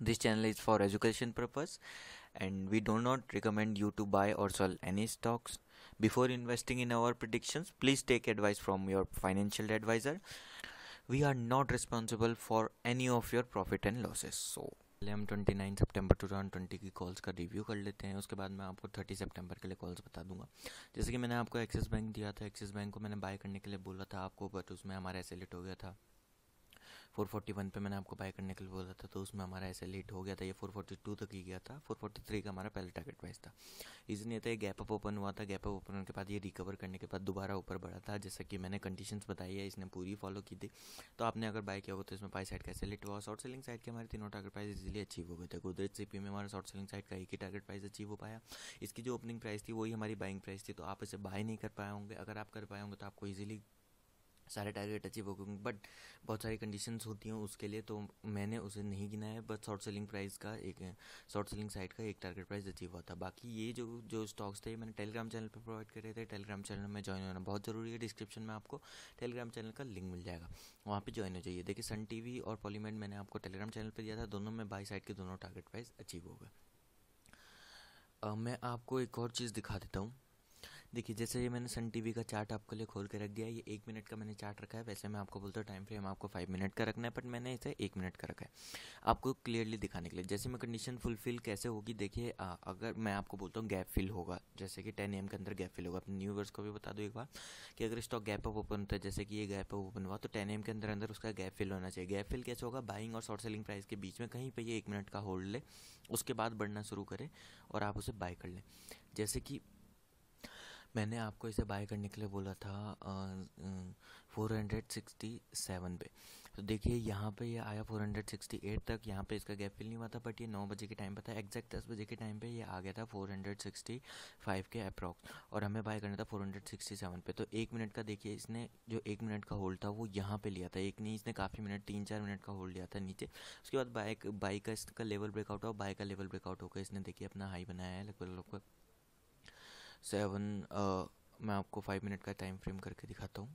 this channel is for education purpose and we do not recommend you to buy or sell any stocks before investing in our predictions please take advice from your financial advisor we are not responsible for any of your profit and losses so पहले हम 29 सितंबर 2020 की calls का review कर लेते हैं उसके बाद मैं आपको 30 सितंबर के लिए कॉल्स बता दूंगा जैसे कि मैंने आपको एक्सिस बैंक दिया था एक्सिस बैंक को मैंने बाय करने के लिए बोला था आपको बट उसमें हमारा एसेलेट हो गया था 441 पे मैंने आपको बाय करने के लिए बोला था तो उसमें हमारा ऐसे लेट हो गया था ये 442 तक ही गया था 443 का हमारा पहला टारगेट प्राइस था इसी नहीं था गैप अप ओपन हुआ था गैप अप ओपन होने के बाद ये रिकवर करने के बाद दोबारा ऊपर बढ़ा था जैसा कि मैंने कंडीशंस बताई है इसने पूरी फॉलो की थी तो आपने अगर बाय किया हो तो इसमें बाई साइड का लेट हुआ शॉर्ट सेलिंग साइड के हमारे तीनों टारगेट प्राइस इजिली अचीव हो गए थे गोदरेज सीपी में हमारा शॉर्ट सेलिंग साइड का एक ही टारगेट प्राइस अचीव हो पाया इसकी जो ओपनिंग प्राइस थी वही हमारी बाइंग प्राइस थी तो आप इसे बाय नहीं कर पाए होंगे अगर आप कर पाए होंगे तो आपको ईजिली सारे टारगेट अचीव हो गए बट बहुत सारी कंडीशंस होती हैं उसके लिए तो मैंने उसे नहीं गिना है बट शॉर्ट सेलिंग प्राइस का एक शॉर्ट सेलिंग साइट का एक टारगेट प्राइस अचीव हुआ था बाकी ये जो जो स्टॉक्स थे मैंने टेलीग्राम चैनल पर प्रोवाइड करे थे टेलीग्राम चैनल में ज्वाइन होना बहुत ज़रूरी है डिस्क्रिप्शन में आपको टेलीग्राम चैनल का लिंक मिल जाएगा वहाँ पर ज्वाइन हो जाइए देखिए सन टी और पॉलीमेंट मैंने आपको टेलीग्राम चैनल पर दिया था दोनों में बाई साइड के दोनों टारगेट प्राइस अचीव हो गए मैं आपको एक और चीज़ दिखा देता हूँ देखिए जैसे ये मैंने सन टीवी का चार्ट आपके लिए खोल के रख दिया ये एक मिनट का मैंने चार्ट रखा है वैसे मैं आपको बोलता हूँ टाइम फ्रेम आपको फाइव मिनट का रखना है बट मैंने इसे एक मिनट का रखा है आपको क्लियरली दिखाने के लिए जैसे मैं कंडीशन फुलफिल कैसे होगी देखिए अगर मैं आपको बोलता हूँ गैप फिल होगा जैसे कि टेन एम के अंदर गैप फिल होगा अपने न्यूवर्स को भी बता दो एक बार कि अगर स्टॉक गैप अप ओपन होता है जैसे कि ये गैप अप ओपन हुआ तो टेन एम के अंदर अंदर उसका गैप फिल होना चाहिए गैप फिल कैसे होगा बाइंग और शॉर्ट सेलिंग प्राइस के बीच में कहीं पर ये एक मिनट का होल्ड ले उसके बाद बढ़ना शुरू करें और आप उसे बाय कर लें जैसे कि मैंने आपको इसे बाय करने के लिए बोला था फोर हंड्रेड सिक्सटी सेवन पे तो देखिए यहाँ पे ये आया फोर हंड्रेड सिक्सटी एट तक यहाँ पे इसका गैप फिल नहीं हुआ था बट ये नौ बजे के टाइम पर था एग्जैक्ट दस बजे के टाइम पे ये आ गया था फोर हंड्रेड सिक्सटी फाइव के अप्रॉक्स और हमें बाय करना था फोर हंड्रेड सिक्सटी सेवन पे तो एक मिनट का देखिए इसने जो एक मिनट का होल्ड था वो यहाँ पे लिया था एक नहीं इसने काफ़ी मिनट तीन चार मिनट का होल्ड लिया था नीचे उसके बाद बाइक बाइक का इसका लेवल ब्रेकआउट हुआ बाइक का लेवल ब्रेकआउट होकर इसने देखिए अपना हाई बनाया है लगभग लगभग सेवन मैं आपको फाइव मिनट का टाइम फ्रेम करके दिखाता हूँ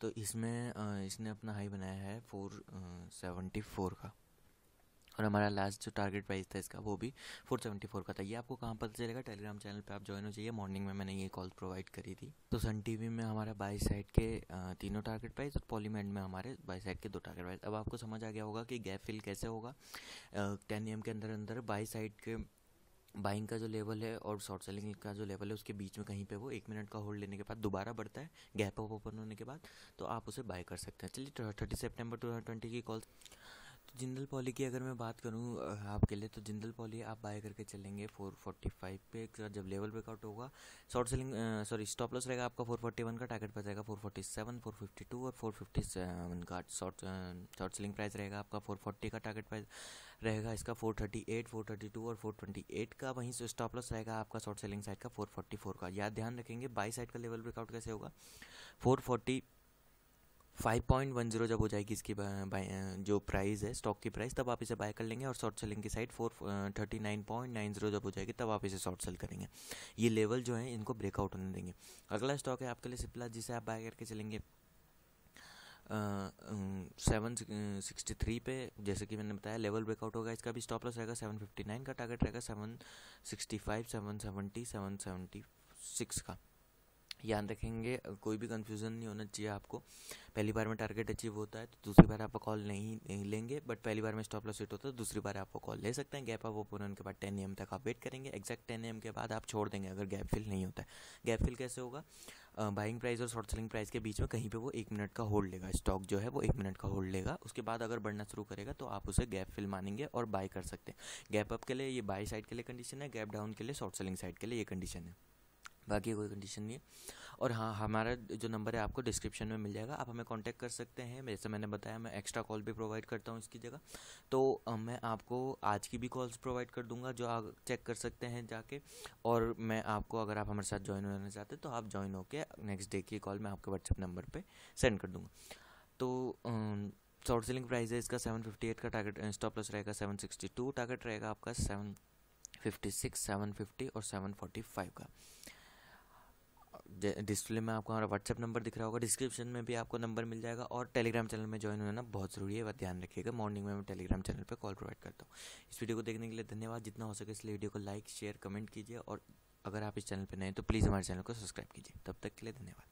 तो इसमें इसने अपना हाई बनाया है फोर सेवेंटी फोर का और हमारा लास्ट जो टारगेट प्राइस था इसका वो भी फोर सेवेंटी फोर का था ये आपको कहाँ पता चलेगा टेलीग्राम चैनल पे आप ज्वाइन हो जाइए मॉर्निंग में मैंने ये कॉल प्रोवाइड करी थी तो सन टीवी में हमारा बाई साइड के तीनों टारगेट प्राइस और पॉलीमेंट में हमारे बाई साइड के दो टारगेट प्राइस अब आपको समझ आ गया होगा कि गैप फिल कैसे होगा टेन एम के अंदर अंदर बाई साइड के बाइंग का जो लेवल है और शॉर्ट सेलिंग का जो लेवल है उसके बीच में कहीं पे वो एक मिनट का होल्ड लेने के बाद दोबारा बढ़ता है गैप अप ओपन होने के बाद तो आप उसे बाय कर सकते हैं चलिए thirty September two thousand twenty की कॉल तो जिंदल पॉली की अगर मैं बात करूँ आपके लिए तो जिंदल पॉली आप बाय करके चलेंगे 445 पे जब लेवल ब्रेकआउट होगा short selling sorry stop loss रहेगा आपका 441 का टारगेट पर जाएगा 447 452 और 457 का शॉर्ट शॉर्ट सेलिंग प्राइस रहेगा आपका 440 का टारगेट प्राइस रहेगा इसका 438 432 और 428 का वहीं से स्टॉप लॉस रहेगा आपका शॉर्ट सेलिंग साइड का फोर का याद ध्यान रखेंगे बाई साइड का लेवल ब्रेकआउट कैसे होगा forty five point one zero जब हो जाएगी इसकी जो प्राइस है स्टॉक की प्राइस तब आप इसे बाय कर लेंगे और शॉर्ट सेलिंग की side four thirty nine point nine zero जब हो जाएगी तब आप इसे शॉर्ट सेल करेंगे ये लेवल जो है इनको ब्रेकआउट होने देंगे अगला स्टॉक है आपके लिए सिप्ला जिसे आप बाय करके चलेंगे सेवन सिक्सटी थ्री पे जैसे कि मैंने बताया लेवल ब्रेकआउट होगा इसका भी स्टॉप लॉस रहेगा सेवन फिफ्टी नाइन का टारगेट रहेगा seven sixty five seven seventy seven seventy six का याद रखेंगे कोई भी कन्फ्यूज़न नहीं होना चाहिए आपको पहली बार में टारगेट अचीव होता है तो दूसरी बार आपका कॉल नहीं, नहीं लेंगे बट पहली बार में स्टॉप लॉस हिट होता है तो दूसरी बार आपको कॉल ले सकते हैं गैप आप ओपन होने के बाद टेन एम तक आप वेट करेंगे एक्जैक्ट टेन एम के बाद आप छोड़ देंगे अगर गैप फिल नहीं होता है गैप फिल कैसे होगा बाइंग प्राइस और शॉर्ट सेलिंग प्राइस के बीच में कहीं पर वो एक मिनट का होल्ड लेगा स्टॉक जो है वो एक मिनट का होल्ड लेगा उसके बाद अगर बढ़ना शुरू करेगा तो आप उसे गैप फिल मानेंगे और बाय कर सकते हैं गैप अप के लिए ये बाय साइड के लिए कंडीशन है गैप डाउन के लिए शॉर्ट सेलिंग साइड के लिए ये कंडीशन है बाकी कोई कंडीशन नहीं है और हाँ हमारा जो नंबर है आपको डिस्क्रिप्शन में मिल जाएगा आप हमें कांटेक्ट कर सकते हैं जैसे मैंने बताया मैं एक्स्ट्रा कॉल भी प्रोवाइड करता हूँ इसकी जगह तो मैं आपको आज की भी कॉल्स प्रोवाइड कर दूंगा जो आप चेक कर सकते हैं जाके और मैं आपको अगर आप हमारे साथ ज्वाइन होना चाहते तो आप ज्वाइन होकर नेक्स्ट डे की कॉल मैं आपके व्हाट्सअप नंबर पर सेंड कर दूँगा तो शॉर्ट सेलिंग प्राइस है इसका सेवन फिफ्टी एट का टारगेट स्टॉप लॉस रहेगा सेवन सिक्सटी टू टारगेट रहेगा आपका seven fifty six seven fifty और सेवन फोर्टी फाइव का डिस्प्ले में आपको हमारा व्हाट्सअप नंबर दिख रहा होगा डिस्क्रिप्शन में भी आपको नंबर मिल जाएगा और टेलीग्राम चैनल में ज्वाइन होना बहुत ज़रूरी है वह ध्यान रखिएगा मॉर्निंग में मैं टेलीग्राम चैनल पर कॉल प्रोवाइड करता हूँ इस वीडियो को देखने के लिए धन्यवाद जितना हो सके इसलिए वीडियो को लाइक शेयर कमेंट कीजिए और अगर आप इस चैनल पर नए तो प्लीज़ हमारे चैनल को सब्सक्राइब कीजिए तब तक के लिए धन्यवाद